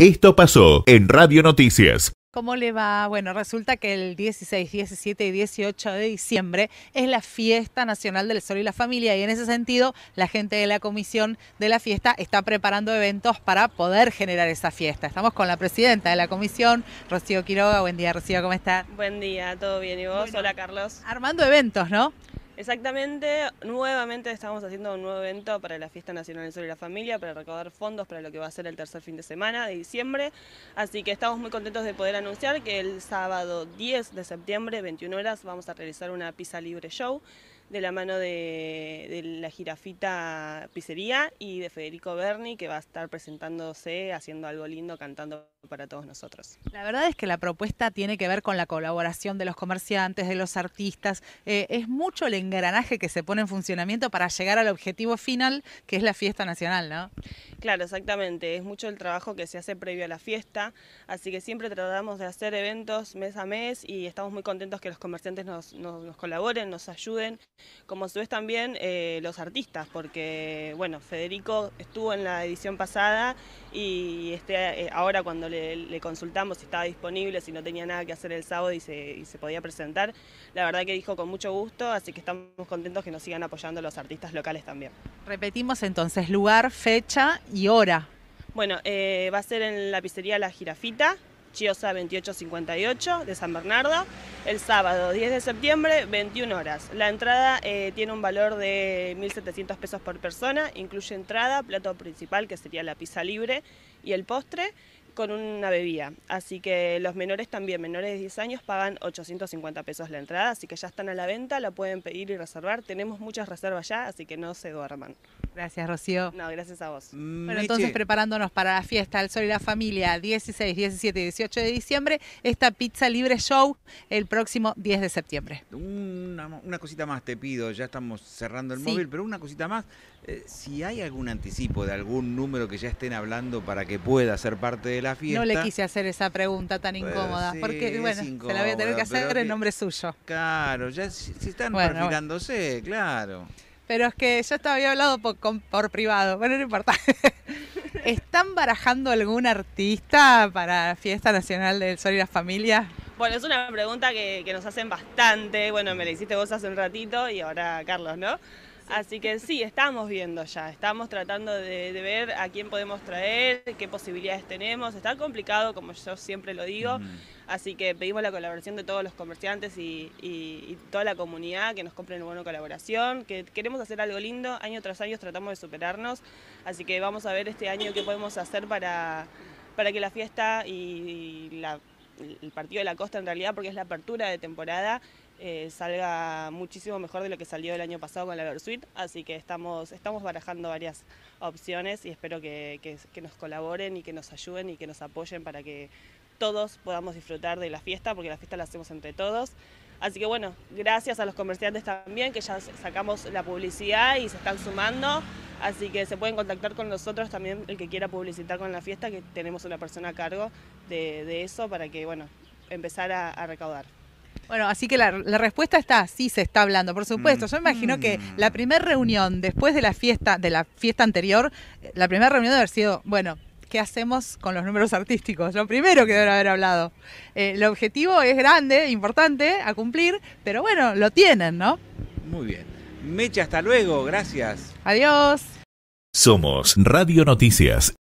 Esto pasó en Radio Noticias. ¿Cómo le va? Bueno, resulta que el 16, 17 y 18 de diciembre es la fiesta nacional del sol y la familia y en ese sentido la gente de la comisión de la fiesta está preparando eventos para poder generar esa fiesta. Estamos con la presidenta de la comisión, Rocío Quiroga. Buen día, Rocío, ¿cómo está? Buen día, todo bien. ¿Y vos? Hola, Carlos. Armando eventos, ¿no? Exactamente, nuevamente estamos haciendo un nuevo evento para la Fiesta Nacional del Sol y la Familia, para recaudar fondos para lo que va a ser el tercer fin de semana de diciembre. Así que estamos muy contentos de poder anunciar que el sábado 10 de septiembre, 21 horas, vamos a realizar una pizza libre show de la mano de, la jirafita Pizzería y de Federico Berni, que va a estar presentándose, haciendo algo lindo, cantando para todos nosotros. La verdad es que la propuesta tiene que ver con la colaboración de los comerciantes, de los artistas. Eh, es mucho el engranaje que se pone en funcionamiento para llegar al objetivo final, que es la fiesta nacional, ¿no? Claro, exactamente. Es mucho el trabajo que se hace previo a la fiesta, así que siempre tratamos de hacer eventos mes a mes y estamos muy contentos que los comerciantes nos colaboren, nos ayuden como su vez también eh, los artistas, porque bueno, Federico estuvo en la edición pasada y este, eh, ahora cuando le, consultamos si estaba disponible, si no tenía nada que hacer el sábado y se, podía presentar, la verdad que dijo con mucho gusto, así que estamos contentos que nos sigan apoyando los artistas locales también. Repetimos entonces, lugar, fecha y hora. Bueno, eh, va a ser en la pizzería La Girafita. Chiosa 2858 de San Bernardo, el sábado 10 de septiembre, 21 horas. La entrada eh, tiene un valor de 1.700 pesos por persona, incluye entrada, plato principal, que sería la pizza libre, y el postre con una bebida. Así que los menores también, menores de 10 años, pagan 850 pesos la entrada, así que ya están a la venta, la pueden pedir y reservar. Tenemos muchas reservas ya, así que no se duerman. Gracias, Rocío. No, gracias a vos. Bueno, entonces preparándonos para la fiesta El Sol y la Familia, 16, 17 y 18 de diciembre, esta pizza libre show el próximo 10 de septiembre. Una, cosita más te pido, ya estamos cerrando el móvil, pero una cosita más. Eh, si hay algún anticipo de algún número que ya estén hablando para que pueda ser parte de la no le quise hacer esa pregunta tan incómoda, porque bueno, se la voy a tener que hacer en nombre suyo. Claro, ya si, están claro. Pero es que yo estaba había hablado por, privado, bueno, no importa. ¿Están barajando algún artista para la Fiesta Nacional del Sol y las Familias? Bueno, es una pregunta que, que nos hacen bastante. Bueno, me la hiciste vos hace un ratito y ahora Carlos, ¿no? Así que sí, estamos viendo ya, estamos tratando de, ver a quién podemos traer, qué posibilidades tenemos. Está complicado, como yo siempre lo digo, así que pedimos la colaboración de todos los comerciantes y, toda la comunidad que nos compren una buena colaboración, que queremos hacer algo lindo, año tras año tratamos de superarnos, así que vamos a ver este año qué podemos hacer para, para que la fiesta y, el partido de la costa en realidad porque es la apertura de temporada eh, salga muchísimo mejor de lo que salió el año pasado con la Suite, así que estamos, estamos barajando varias opciones y espero que, nos colaboren y que nos ayuden y que nos apoyen para que todos podamos disfrutar de la fiesta, porque la fiesta la hacemos entre todos. Así que bueno, gracias a los comerciantes también, que ya sacamos la publicidad y se están sumando. Así que se pueden contactar con nosotros también el que quiera publicitar con la fiesta, que tenemos una persona a cargo de, eso para que, bueno, empezar a recaudar. Bueno, así que la, respuesta está, sí se está hablando, por supuesto. Mm. Yo imagino que mm. la primera reunión después de la fiesta, de la fiesta anterior, la primera reunión debe haber sido, bueno, ¿qué hacemos con los números artísticos? Lo primero que deben haber hablado. Eh, el objetivo es grande, importante, a cumplir, pero bueno, lo tienen, ¿no? Muy bien. Mecha, hasta luego, gracias. Adiós. Somos Radio Noticias.